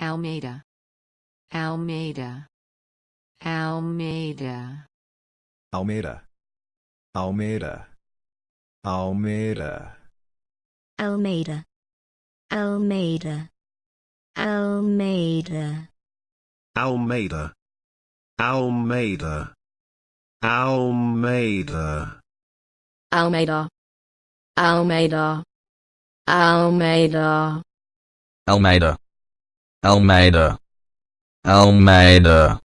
Almeida Almeida Almeida Almeida Almeida Almeida Almeida Almeida Almeida Almeida Almeida Almeida Almeida Almeida Almeida Almeida Almeida Almeida